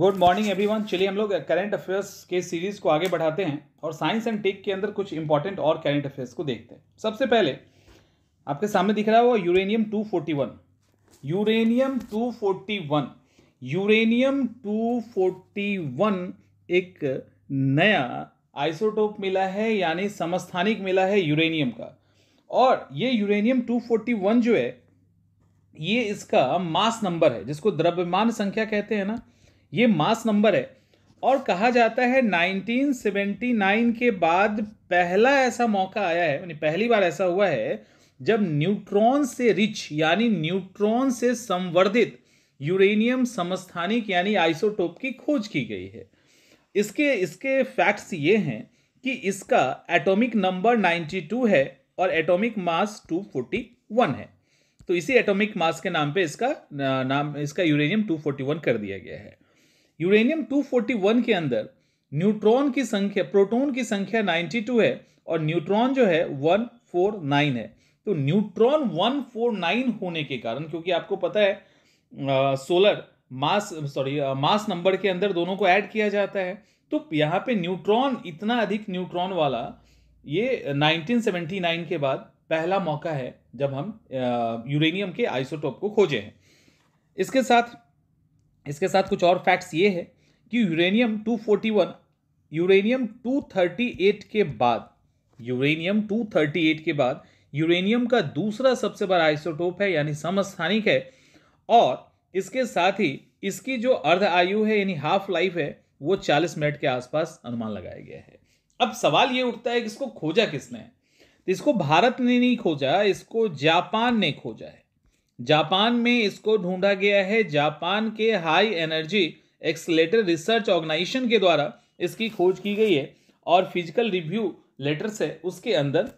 good morning everyone चलिए हम लोग करंट अफेयर्स के सीरीज को आगे बढ़ाते हैं और साइंस एंड टेक के अंदर कुछ इंपॉर्टेंट और करंट अफेयर्स को देखते हैं सबसे पहले आपके सामने दिख रहा है वो यूरेनियम 241 यूरेनियम 241 यूरेनियम 241 एक नया आइसोटोप मिला है यानी समस्थानिक मिला है यूरेनियम का और ये यूरेनियम वन जो है ये इसका मास नंबर है जिसको द्रव्यमान संख्या कहते हैं ना ये मास नंबर है और कहा जाता है 1979 के बाद पहला ऐसा मौका आया है यानी पहली बार ऐसा हुआ है जब न्यूट्रॉन से रिच यानी न्यूट्रॉन से संवर्धित यूरेनियम समस्थानिक यानी आइसोटोप की खोज की गई है इसके इसके फैक्ट्स ये हैं कि इसका एटॉमिक नंबर 92 है और एटॉमिक मास 241 है तो इसी एटॉमिक मास के नाम पे इसका नाम इसका यूरेनियम 241 कर दिया गया है यूरेनियम 241 के अंदर न्यूट्रॉन की संख्या प्रोटॉन की संख्या 92 है और न्यूट्रॉन जो है 149 है तो न्यूट्रॉन 149 होने के कारण क्योंकि आपको पता है solar mass sorry mass number के अंदर दोनों को ऐड किया जाता है तो यहाँ पे न्यूट्रॉन इतना अधिक न्यूट्रॉन वाला ये 1979 के बाद पहला मौका है जब हम यूरेनियम के आइसोटोप को खोजे हैं इसके साथ इसके साथ कुछ और फैक्ट्स ये है कि यूरेनियम 241 यूरेनियम 238 के बाद यूरेनियम 238 के बाद यूरेनियम का दूसरा सबसे बड़ा आइसोटोप है यानी समस्थानिक है और इसके साथ ही इसकी जो अर्ध आयु है यानी हाफ लाइफ है वो 40 मिनट के आसपास अनुमान लगाया गया है अब सवाल ये उठता है कि इसको खोजा किसने तो इसको भारत ने नहीं खोजा इसको जापान ने खोजा है जापान में इसको ढूंढा गया है जापान के high energy accelerator research organization के द्वारा इसकी खोज की गई है और फिजिकल रिव्यू लेटर से उसके अंदर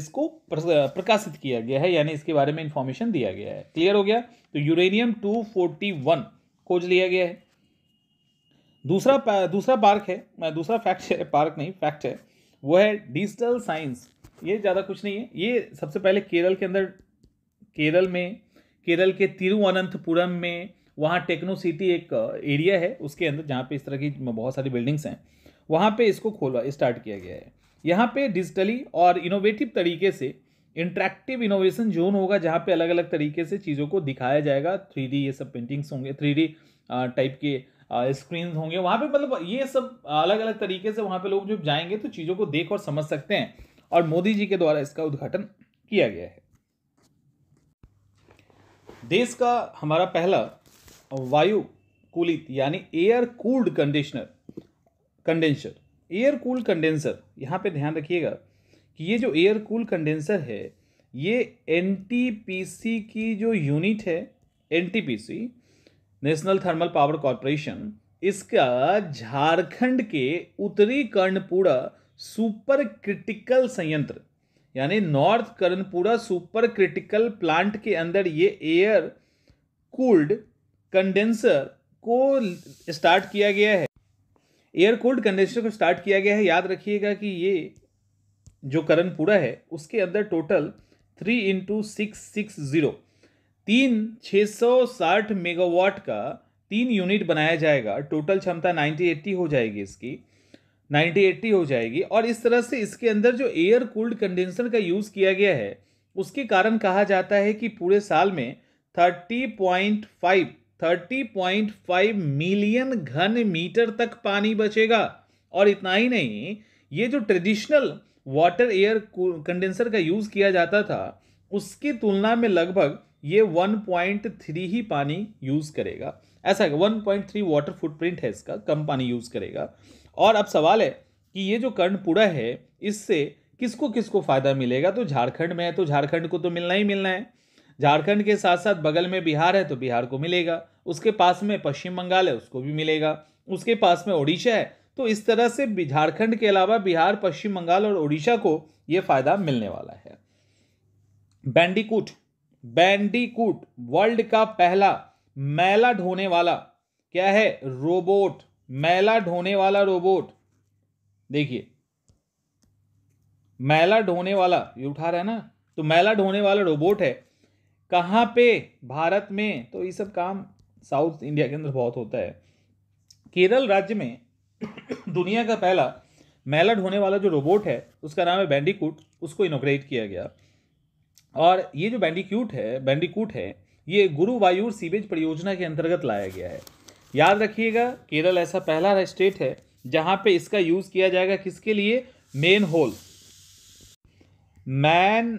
इसको प्रकाशित किया गया है यानी इसके बारे में इंफॉर्मेशन दिया गया है क्लियर हो गया तो यूरेनियम 241 खोज लिया गया है दूसरा दूसरा पार्क है दूसरा फैक्ट है पार्क नहीं फैक्ट है वो है डिजिटल साइंस ये ज़्यादा कुछ नहीं है ये सबसे पहले केरल के अंदर केरल में केरल के तिरुवनंतपुरम में वहाँ टेक्नो सिटी एक एरिया है उसके अंदर जहाँ पे इस तरह की बहुत सारी बिल्डिंग्स हैं वहाँ पे इसको खोलवा स्टार्ट किया गया है यहाँ पे डिजिटली और इनोवेटिव तरीके से इंट्रैक्टिव इनोवेशन जोन होगा जहाँ पे अलग अलग तरीके से चीज़ों को दिखाया जाएगा थ्री ये सब पेंटिंग्स होंगे थ्री टाइप के स्क्रीन होंगे वहाँ पर मतलब ये सब अलग अलग तरीके से वहाँ पर लोग जब जाएंगे तो चीज़ों को देख और समझ सकते हैं और मोदी जी के द्वारा इसका उद्घाटन किया गया है देश का हमारा पहला वायु कूलित यानी air cooled conditioner condenser air cool condenser यहाँ पे ध्यान रखिएगा कि ये जो एयर कूल कंडेंसर है ये एन की जो यूनिट है N national thermal power corporation इसका झारखंड के उत्तरी कर्णपुरा सुपर क्रिटिकल संयंत्र यानी north Karanpura super critical plant के अंदर ये एयर कूल्ड कंडेंसर को स्टार्ट किया गया है एयर कूल्ड कंडेंसर को स्टार्ट किया गया है याद रखिएगा कि ये जो करनपुरा है उसके अंदर total three into six six zero तीन छः सौ साठ मेगावाट का तीन यूनिट बनाया जाएगा टोटल क्षमता नाइन्टी एट्टी हो जाएगी इसकी नाइन्टी एट्टी हो जाएगी और इस तरह से इसके अंदर जो एयर कूल्ड कंडेंसर का यूज़ किया गया है उसके कारण कहा जाता है कि पूरे साल में thirty point five thirty point five million घन मीटर तक पानी बचेगा और इतना ही नहीं ये जो ट्रेडिशनल वाटर एयर कंडेंसर का यूज़ किया जाता था उसकी तुलना में लगभग ये 1.3 ही पानी यूज़ करेगा ऐसा 1.3 वाटर फुटप्रिंट है इसका कम पानी यूज़ करेगा और अब सवाल है कि ये जो कर्णपुरा है इससे किसको किसको फ़ायदा मिलेगा तो झारखंड में है तो झारखंड को तो मिलना ही मिलना है झारखंड के साथ साथ बगल में बिहार है तो बिहार को मिलेगा उसके पास में पश्चिम बंगाल है उसको भी मिलेगा उसके पास में ओडिशा है तो इस तरह से झारखंड के अलावा बिहार पश्चिम बंगाल और ओडिशा को ये फ़ायदा मिलने वाला है बैंडीकूट बैंडीकूट वर्ल्ड का पहला मैला ढोने वाला क्या है रोबोट मैला ढोने वाला रोबोट देखिए मैला ढोने वाला ये उठा रहा है ना तो मैला ढोने वाला रोबोट है कहाँ पे भारत में तो ये सब काम साउथ इंडिया के अंदर बहुत होता है केरल राज्य में दुनिया का पहला मैला ढोने वाला जो रोबोट है उसका नाम है बैंडीकूट उसको इनोग्रेट किया गया और ये जो बैंडीक्यूट है बैंडीकूट है ये गुरुवायूर सीवेज परियोजना के अंतर्गत लाया गया है याद रखिएगा केरल ऐसा पहला स्टेट है जहां पे इसका यूज़ किया जाएगा किसके लिए मेन होल मैन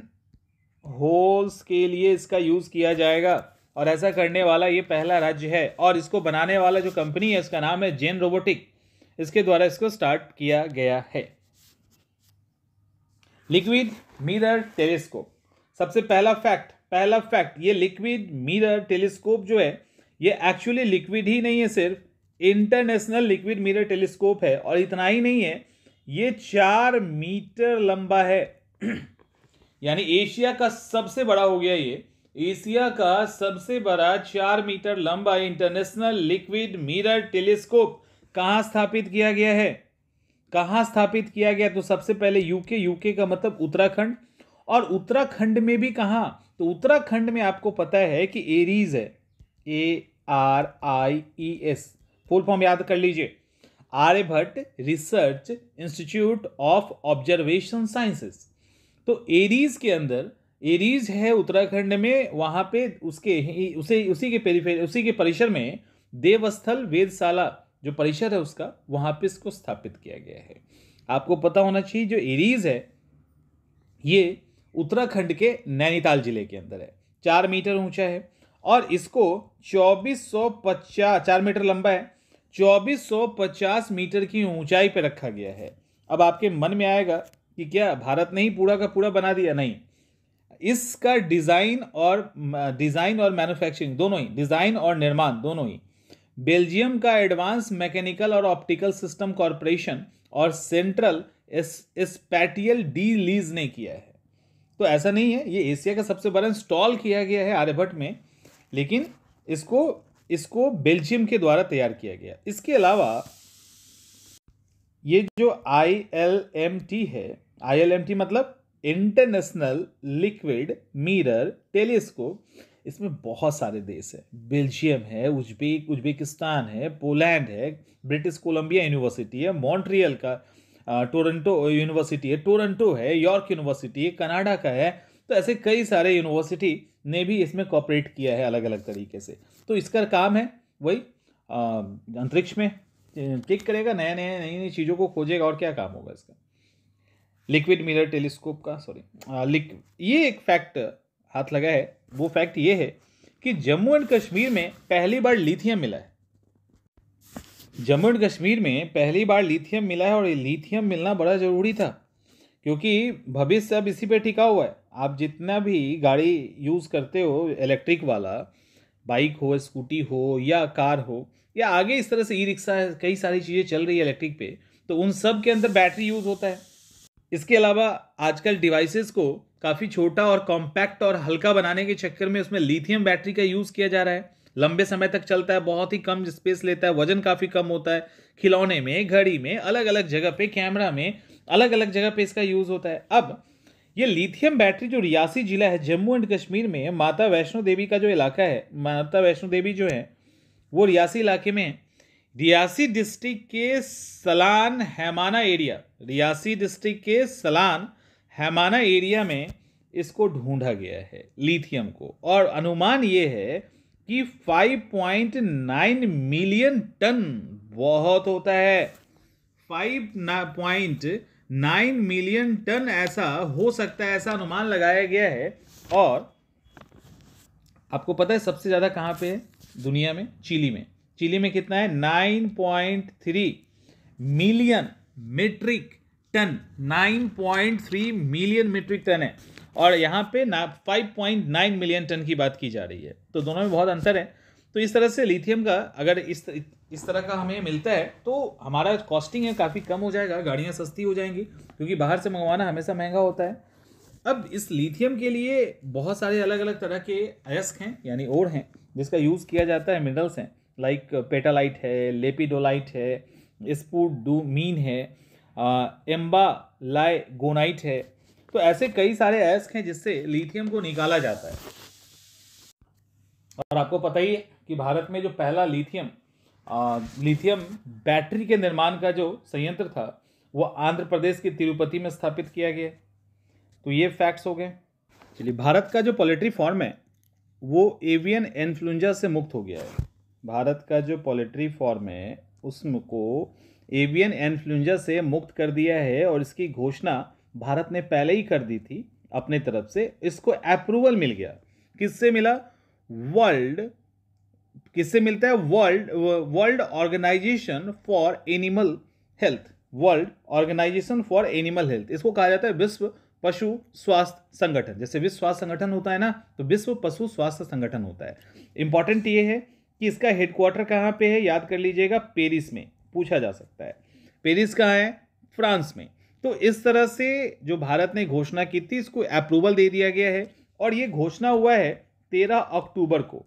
होल्स के लिए इसका यूज़ किया जाएगा और ऐसा करने वाला ये पहला राज्य है और इसको बनाने वाला जो कंपनी है इसका नाम है जेन रोबोटिक इसके द्वारा इसको स्टार्ट किया गया है लिक्विड मिरर टेलीस्कोप सबसे पहला फैक्ट पहला फैक्ट ये लिक्विड मिरर टेलीस्कोप जो है ये एक्चुअली लिक्विड ही नहीं है सिर्फ इंटरनेशनल लिक्विड मिरर टेलीस्कोप है और इतना ही नहीं है ये चार मीटर लंबा है यानी एशिया का सबसे बड़ा हो गया ये एशिया का सबसे बड़ा चार मीटर लंबा इंटरनेशनल लिक्विड मिरर टेलीस्कोप कहाँ स्थापित किया गया है कहाँ स्थापित किया गया तो सबसे पहले यूके यूके का मतलब उत्तराखंड और उत्तराखंड में भी कहाँ तो उत्तराखंड में आपको पता है कि एरीज है A R I E S full form याद कर लीजिए Aryabhatta research institute of observation sciences तो एरीज के अंदर एरीज है उत्तराखंड में वहाँ पे उसके उसे उसी के पेरीफे उसी के परिसर में देवस्थल वेदशाला जो परिसर है उसका वहाँ पे इसको स्थापित किया गया है आपको पता होना चाहिए जो एरीज है ये उत्तराखंड के नैनीताल जिले के अंदर है चार मीटर ऊंचा है और इसको 2450 चार मीटर लंबा है 2450 मीटर की ऊंचाई पर रखा गया है अब आपके मन में आएगा कि क्या भारत ने ही पूरा का पूरा बना दिया नहीं इसका डिज़ाइन और डिज़ाइन और मैन्युफैक्चरिंग दोनों ही डिज़ाइन और निर्माण दोनों ही बेल्जियम का एडवांस मैकेनिकल और ऑप्टिकल सिस्टम कॉरपोरेशन और सेंट्रल स्पैटियल डी लीज ने किया है तो ऐसा नहीं है ये एशिया का सबसे बड़ा इंस्टॉल किया गया है आर्यभट्ट में लेकिन इसको इसको बेल्जियम के द्वारा तैयार किया गया इसके अलावा ये जो आई एल एम टी है आई एल एम टी मतलब इंटरनेशनल लिक्विड मिरर टेलीस्कोप इसमें बहुत सारे देश हैं बेल्जियम है उज्बेक उज्बेकिस्तान है पोलैंड है ब्रिटिश कोलंबिया यूनिवर्सिटी है मॉन्ट्रियल का टोरंटो यूनिवर्सिटी है टोरंटो है यॉर्क यूनिवर्सिटी है कनाडा का है तो ऐसे कई सारे यूनिवर्सिटी ने भी इसमें कॉपरेट किया है अलग अलग तरीके से तो इसका काम है वही अंतरिक्ष में क्लिक करेगा नया नया नई नई चीज़ों को खोजेगा और क्या काम होगा इसका लिक्विड मिरर टेलीस्कोप का सॉरी लिक ये एक फैक्ट हाथ लगा है वो फैक्ट ये है कि जम्मू एंड कश्मीर में पहली बार लिथियम मिला है जम्मू एंड कश्मीर में पहली बार लिथियम मिला है और लिथियम मिलना बड़ा ज़रूरी था क्योंकि भविष्य अब इसी पर टिका हुआ है आप जितना भी गाड़ी यूज़ करते हो इलेक्ट्रिक वाला बाइक हो स्कूटी हो या कार हो या आगे इस तरह से ई रिक्शा कई सारी चीज़ें चल रही है इलेक्ट्रिक पे तो उन सब के अंदर बैटरी यूज़ होता है इसके अलावा आजकल डिवाइसेस को काफ़ी छोटा और कॉम्पैक्ट और हल्का बनाने के चक्कर में उसमें लिथियम बैटरी का यूज़ किया जा रहा है लंबे समय तक चलता है बहुत ही कम स्पेस लेता है वजन काफ़ी कम होता है खिलौने में घड़ी में अलग अलग जगह पे कैमरा में अलग अलग जगह पे इसका यूज़ होता है अब ये लिथियम बैटरी जो रियासी ज़िला है जम्मू एंड कश्मीर में माता वैष्णो देवी का जो इलाका है माता वैष्णो देवी जो है वो रियासी इलाके में है रियासी डिस्ट्रिक्ट के सलान हैमाना एरिया रियासी डिस्ट्रिक्ट के सलान हैमाना एरिया में इसको ढूंढा गया है लिथियम को और अनुमान ये है कि 5.9 मिलियन टन बहुत होता है five point nine million ton ऐसा हो सकता है ऐसा अनुमान लगाया गया है और आपको पता है सबसे ज़्यादा कहां पे है दुनिया में चिली में चिली में कितना है nine point three million metric ton nine point three million metric ton है और यहां पे ना five point nine million ton की बात की जा रही है तो दोनों में बहुत अंतर है तो इस तरह से लिथियम का अगर इस इस तरह का हमें मिलता है तो हमारा कॉस्टिंग है काफ़ी कम हो जाएगा गाड़ियाँ सस्ती हो जाएंगी क्योंकि बाहर से मंगवाना हमेशा महंगा होता है अब इस लिथियम के लिए बहुत सारे अलग अलग तरह के अयस्क हैं यानी ओर हैं जिसका यूज़ किया जाता है मिनरल्स हैं लाइक पेटालाइट है लेपिडोलाइट है डू मीन है एम्बा लाइगोनाइट है तो ऐसे कई सारे अयस्क हैं जिससे लिथियम को निकाला जाता है और आपको पता ही है कि भारत में जो पहला लिथियम लिथियम बैटरी के निर्माण का जो संयंत्र था वो आंध्र प्रदेश के तिरुपति में स्थापित किया गया तो ये फैक्ट्स हो गए चलिए भारत का जो पोल्ट्री फॉर्म है वो एवियन इन्फ्लुंजा से मुक्त हो गया है भारत का जो पोल्ट्री फॉर्म है उसको एवियन इन्फ्लुंजा से मुक्त कर दिया है और इसकी घोषणा भारत ने पहले ही कर दी थी अपने तरफ से इसको अप्रूवल मिल गया किससे मिला वर्ल्ड किससे मिलता है world world organization for animal health world organization for animal health इसको कहा जाता है विश्व पशु स्वास्थ्य संगठन जैसे विश्व स्वास्थ्य संगठन होता है ना तो विश्व पशु स्वास्थ्य संगठन होता है इंपॉर्टेंट ये है कि इसका हेडक्वार्टर कहाँ पे है याद कर लीजिएगा पेरिस में पूछा जा सकता है पेरिस कहाँ है फ्रांस में तो इस तरह से जो भारत ने घोषणा की थी इसको अप्रूवल दे दिया गया है और ये घोषणा हुआ है तेरह अक्टूबर को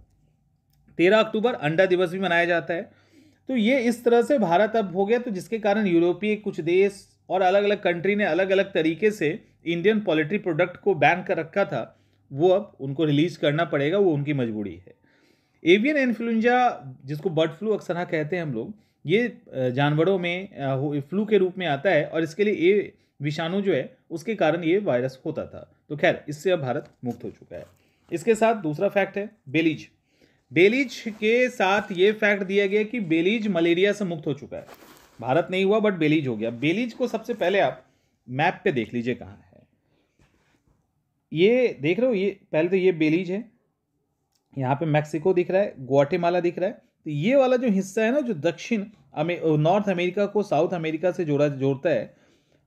तेरह अक्टूबर अंडा दिवस भी मनाया जाता है तो ये इस तरह से भारत अब हो गया तो जिसके कारण यूरोपीय कुछ देश और अलग अलग कंट्री ने अलग अलग तरीके से इंडियन पोल्ट्री प्रोडक्ट को बैन कर रखा था वो अब उनको रिलीज करना पड़ेगा वो उनकी मजबूरी है एवियन इन्फ्लुंजा जिसको बर्ड फ्लू अक्सर कहते हैं हम लोग ये जानवरों में फ्लू के रूप में आता है और इसके लिए ये विषाणु जो है उसके कारण ये वायरस होता था तो खैर इससे अब भारत मुक्त हो चुका है इसके साथ दूसरा फैक्ट है बेलीज बेलीज के साथ ये फैक्ट दिया गया कि बेलीज मलेरिया से मुक्त हो चुका है भारत नहीं हुआ बट बेलीज हो गया बेलीज को सबसे पहले आप मैप पे देख लीजिए कहाँ है ये देख रहे हो ये पहले तो ये बेलीज है यहाँ पे मैक्सिको दिख रहा है ग्वाटेमाला दिख रहा है तो ये वाला जो हिस्सा है ना जो दक्षिण अमे नॉर्थ अमेरिका को साउथ अमेरिका से जोड़ा जोड़ता है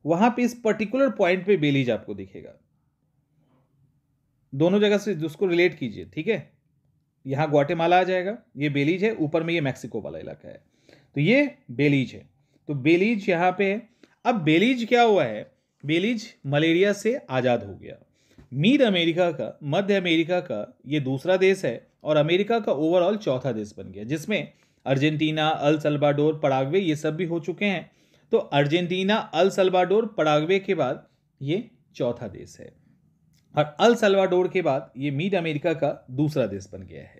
वहाँ पे इस पर्टिकुलर पॉइंट पे बेलीज आपको दिखेगा दोनों जगह से उसको रिलेट कीजिए ठीक है यहाँ ग्वाटेमाला आ जाएगा ये बेलीज है ऊपर में ये मैक्सिको वाला इलाका है तो ये बेलीज है तो बेलीज यहाँ पे है अब बेलीज क्या हुआ है बेलीज मलेरिया से आज़ाद हो गया मीर अमेरिका का मध्य अमेरिका का ये दूसरा देश है और अमेरिका का ओवरऑल चौथा देश बन गया जिसमें अर्जेंटीना अल सल्वाडोर पड़ागवे ये सब भी हो चुके हैं तो अर्जेंटीना अल सल्वाडोर पड़ागवे के बाद ये चौथा देश है और अल सलवाडोर के बाद ये मीड अमेरिका का दूसरा देश बन गया है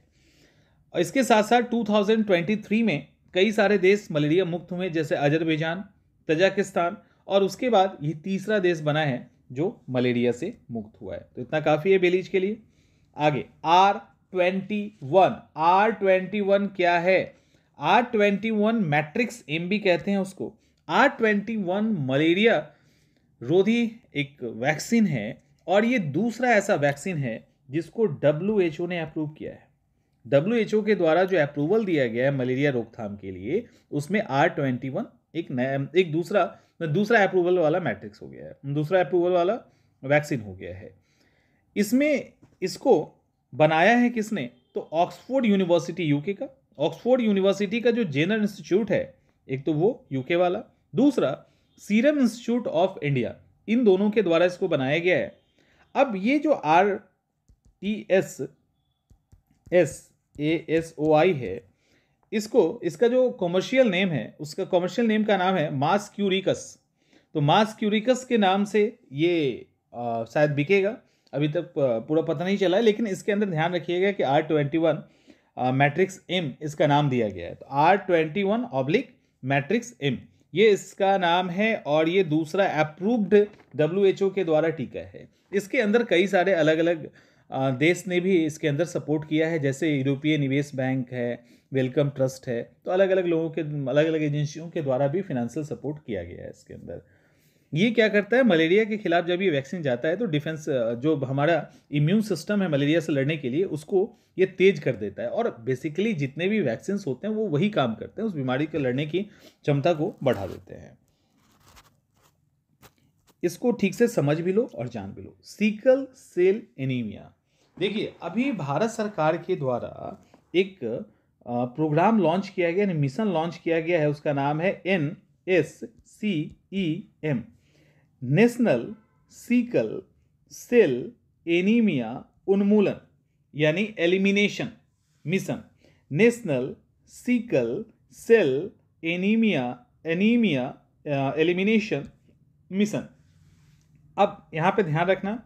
और इसके साथ साथ 2023 में कई सारे देश मलेरिया मुक्त हुए जैसे अजरबैजान तजाकिस्तान और उसके बाद ये तीसरा देश बना है जो मलेरिया से मुक्त हुआ है तो इतना काफ़ी है बेलीज के लिए आगे R twenty one R twenty one क्या है R twenty one matrix M B कहते हैं उसको आर ट्वेंटी वन मलेरिया रोधी एक वैक्सीन है और ये दूसरा ऐसा वैक्सीन है जिसको डब्ल्यू ने अप्रूव किया है डब्ल्यू के द्वारा जो अप्रूवल दिया गया है मलेरिया रोकथाम के लिए उसमें आर ट्वेंटी वन एक नया एक दूसरा दूसरा अप्रूवल वाला मैट्रिक्स हो गया है दूसरा अप्रूवल वाला वैक्सीन हो गया है इसमें इसको बनाया है किसने तो ऑक्सफोर्ड यूनिवर्सिटी यूके का ऑक्सफोर्ड यूनिवर्सिटी का जो जेनर इंस्टीट्यूट है एक तो वो यूके वाला दूसरा सीरम इंस्टीट्यूट ऑफ इंडिया इन दोनों के द्वारा इसको बनाया गया है अब ये जो R T S S A S O I है इसको इसका जो कॉमर्शियल नेम है उसका कॉमर्शियल नेम का नाम है मास क्यूरिकस तो मास क्यूरिकस के नाम से ये शायद बिकेगा अभी तक पूरा पता नहीं चला है लेकिन इसके अंदर ध्यान रखिएगा कि R twenty one matrix M इसका नाम दिया गया है तो R twenty one oblique matrix M ये इसका नाम है और ये दूसरा अप्रूव्ड डब्ल्यू के द्वारा टीका है इसके अंदर कई सारे अलग अलग देश ने भी इसके अंदर सपोर्ट किया है जैसे यूरोपीय निवेश बैंक है वेलकम ट्रस्ट है तो अलग अलग लोगों के अलग अलग एजेंसियों के द्वारा भी फिनेंशियल सपोर्ट किया गया है इसके अंदर ये क्या करता है मलेरिया के खिलाफ जब ये वैक्सीन जाता है तो डिफेंस जो हमारा इम्यून सिस्टम है मलेरिया से लड़ने के लिए उसको ये तेज कर देता है और बेसिकली जितने भी वैक्सीन होते हैं वो वही काम करते हैं उस बीमारी के लड़ने की क्षमता को बढ़ा देते हैं इसको ठीक से समझ भी लो और जान भी लो सीकल सेल एनीमिया देखिए अभी भारत सरकार के द्वारा एक प्रोग्राम लॉन्च किया गया मिशन लॉन्च किया गया है उसका नाम है N S C E M national sickle cell anaemia उन्मूलन यानी elimination mission national sickle cell anaemia anaemia elimination mission अब यहाँ पे ध्यान रखना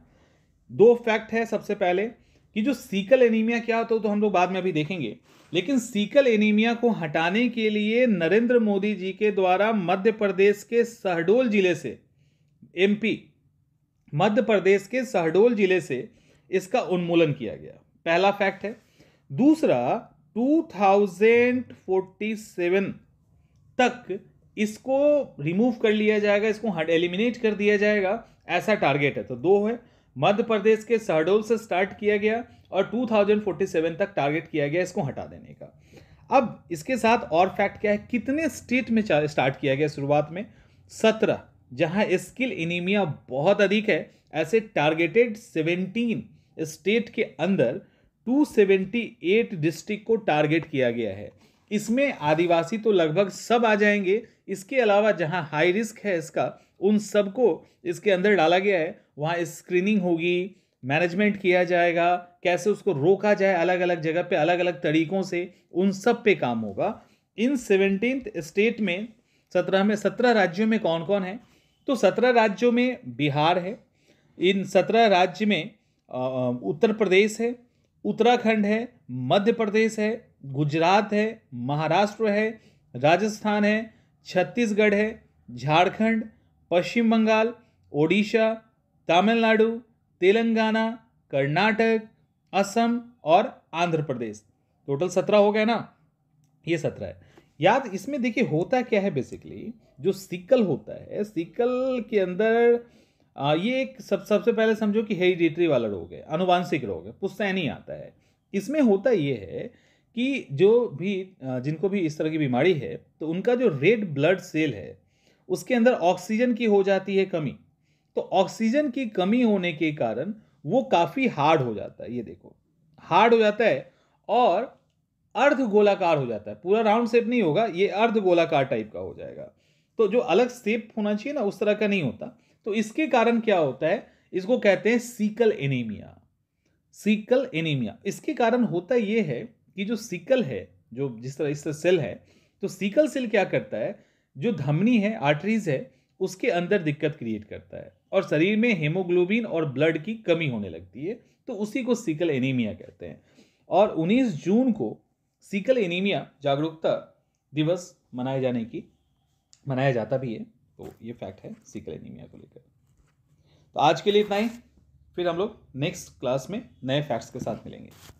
दो फैक्ट है सबसे पहले कि जो सीकल एनीमिया क्या होता है तो हम लोग बाद में भी देखेंगे लेकिन सीकल एनीमिया को हटाने के लिए नरेंद्र मोदी जी के द्वारा मध्य प्रदेश के शहडोल जिले से एमपी मध्य प्रदेश के सहडोल जिले से इसका उन्मूलन किया गया पहला फैक्ट है दूसरा 2047 तक इसको रिमूव कर लिया जाएगा इसको एलिमिनेट कर दिया जाएगा ऐसा टारगेट है तो दो है मध्य प्रदेश के सहडोल से स्टार्ट किया गया और 2047 तक टारगेट किया गया इसको हटा देने का अब इसके साथ और फैक्ट क्या है कितने स्टेट में स्टार्ट किया गया शुरुआत में सत्रह जहां स्किल एनीमिया बहुत अधिक है ऐसे टारगेटेड 17 स्टेट के अंदर 278 डिस्ट्रिक्ट को टारगेट किया गया है इसमें आदिवासी तो लगभग सब आ जाएंगे इसके अलावा जहां हाई रिस्क है इसका उन सबको इसके अंदर डाला गया है वहाँ स्क्रीनिंग होगी मैनेजमेंट किया जाएगा कैसे उसको रोका जाए अलग अलग जगह पे अलग अलग तरीकों से उन सब पे काम होगा इन सेवनटीन स्टेट में सत्रह में सत्रह राज्यों में कौन कौन है तो सत्रह राज्यों में बिहार है इन सत्रह राज्य में उत्तर प्रदेश है उत्तराखंड है मध्य प्रदेश है गुजरात है महाराष्ट्र है राजस्थान है छत्तीसगढ़ है झारखंड पश्चिम बंगाल ओडिशा तमिलनाडु तेलंगाना कर्नाटक असम और आंध्र प्रदेश टोटल सत्रह हो गए ना ये सत्रह है याद इसमें देखिए होता क्या है बेसिकली जो सिकल होता है सिकल के अंदर ये एक सब सबसे पहले समझो कि हेरिडिटरी वाला रोग है अनुवांशिक रोग है पुस्तैनी आता है इसमें होता ये है कि जो भी जिनको भी इस तरह की बीमारी है तो उनका जो रेड ब्लड सेल है उसके अंदर ऑक्सीजन की हो जाती है कमी तो ऑक्सीजन की कमी होने के कारण वो काफ़ी हार्ड हो जाता है ये देखो हार्ड हो जाता है और अर्ध गोलाकार हो जाता है पूरा राउंड शेप नहीं होगा ये अर्ध गोलाकार टाइप का हो जाएगा तो जो अलग शेप होना चाहिए ना उस तरह का नहीं होता तो इसके कारण क्या होता है इसको कहते हैं सीकल एनीमिया सीकल एनीमिया इसके कारण होता यह है कि जो सीकल है जो जिस तरह इस तरह सेल है तो सीकल सेल क्या करता है जो धमनी है आर्टरीज है उसके अंदर दिक्कत क्रिएट करता है और शरीर में हेमोग्लोबिन और ब्लड की कमी होने लगती है तो उसी को सीकल एनीमिया कहते हैं और 19 जून को सीकल एनीमिया जागरूकता दिवस मनाए जाने की मनाया जाता भी है तो ये फैक्ट है सीकल एनीमिया को लेकर तो आज के लिए इतना ही फिर हम लोग नेक्स्ट क्लास में नए फैक्ट्स के साथ मिलेंगे